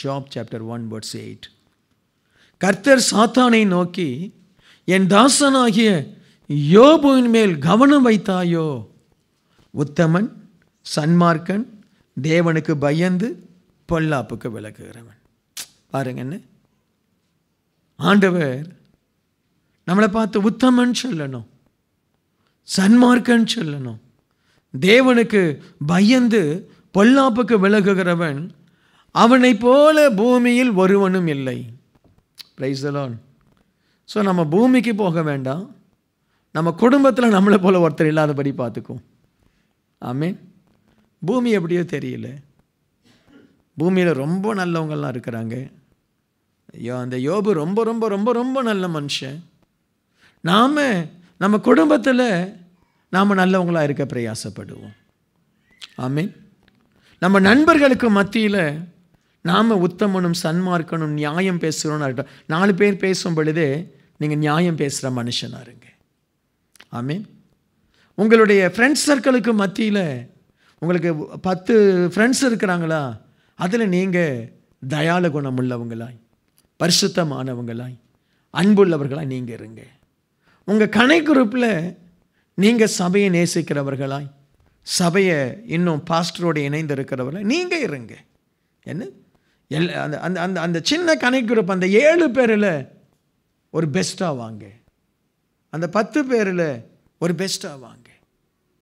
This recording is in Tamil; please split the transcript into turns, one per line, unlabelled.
job chapter one words eight கர்த்தர் சாத்தானை நோக்கி என் தாசனாகிய யோபுவின் மேல் கவனம் வைத்தாயோ உத்தமன் சன்மார்க்கன் தேவனுக்கு பயந்து பொல்லாப்புக்கு விளக்குகிறவன் பாருங்க என்ன ஆண்டவர் நம்மளை பார்த்து உத்தமன் சொல்லணும் சன்மார்க்கன் சொல்லணும் தேவனுக்கு பயந்து பொல்லாப்புக்கு விலகுகிறவன் அவனை போல பூமியில் ஒருவனும் இல்லை பிரைஸ் ஸோ நம்ம பூமிக்கு போக வேண்டாம் நம்ம குடும்பத்தில் நம்மளை போல் ஒருத்தர் இல்லாதபடி பார்த்துக்கும் ஆமீன் பூமி எப்படியோ தெரியல பூமியில் ரொம்ப நல்லவங்கள்லாம் இருக்கிறாங்க ஐயோ அந்த யோபு ரொம்ப ரொம்ப ரொம்ப ரொம்ப நல்ல மனுஷன் நாம் நம்ம குடும்பத்தில் நாம் நல்லவங்களாக இருக்க பிரயாசப்படுவோம் ஆமீன் நம்ம நண்பர்களுக்கு மத்தியில் நாம் உத்தமனும் சன்மார்க்கனும் நியாயம் பேசுகிறோன்னு இருக்கட்டும் நாலு பேர் பேசும் பொழுது நீங்கள் நியாயம் பேசுகிற மனுஷனாக இருங்க ஆமே உங்களுடைய ஃப்ரெண்ட்ஸ் சர்க்கிளுக்கு மத்தியில் உங்களுக்கு பத்து ஃப்ரெண்ட்ஸ் இருக்கிறாங்களா அதில் நீங்கள் தயால குணம் உள்ளவங்களாய் பரிசுத்தமானவங்களாய் அன்புள்ளவர்களாய் நீங்கள் இருங்க உங்கள் கணை குரூப்பில் நீங்கள் சபையை நேசிக்கிறவர்களாய் சபையை இன்னும் பாஸ்டரோடு இணைந்து இருக்கிறவர்களாய் நீங்கள் இருங்க என்ன எல் அந்த அந்த அந்த அந்த சின்ன கனெக்ட் குரூப் அந்த ஏழு பேரில் ஒரு பெஸ்ட்டாக வாங்க அந்த பத்து பேரில் ஒரு பெஸ்ட்டாக வாங்க